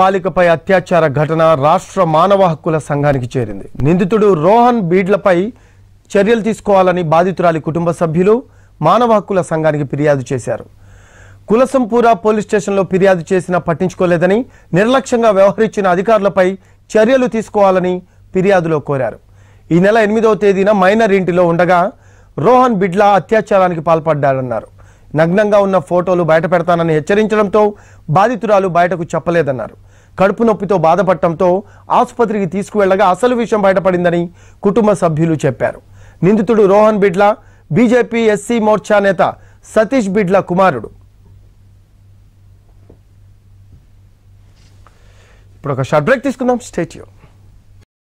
బాలికపై అత్యాచార ఘటన రాష్ట్ర మానవ హక్కుల సంఘానికి చేరింది నిందితుడు రోహన్ బీడ్లపై చర్యలు తీసుకోవాలని బాధితురాలి కుటుంబ సభ్యులు మానవ హక్కుల సంఘానికి ఫిర్యాదు చేశారు కులసంపూర పోలీస్ స్టేషన్లో ఫిర్యాదు చేసినా పట్టించుకోలేదని నిర్లక్ష్యంగా వ్యవహరించిన అధికారులపై చర్యలు తీసుకోవాలని ఫిర్యాదులో కోరారు ఈ నెల ఎనిమిదవ తేదీన మైనర్ ఇంటిలో ఉండగా రోహన్ బిడ్లా అత్యాచారానికి పాల్పడ్డాడన్నారు నగ్నంగా ఉన్న ఫోటోలు బయట పెడతానని హెచ్చరించడంతో బాధితురాలు బయటకు చెప్పలేదన్నారు కడుపు నొప్పితో బాధపడటంతో ఆసుపత్రికి తీసుకువెళ్లగా అసలు విషయం బయటపడిందని కుటుంబ సభ్యులు చెప్పారు నిందితుడు రోహన్ బిడ్లా బీజేపీ ఎస్సీ మోర్చా నేత సతీష్ బిడ్లా కుమారుడు ఇప్పుడు ఒక షార్ట్ బ్రేక్ తీసుకుందాం స్టేట్యూ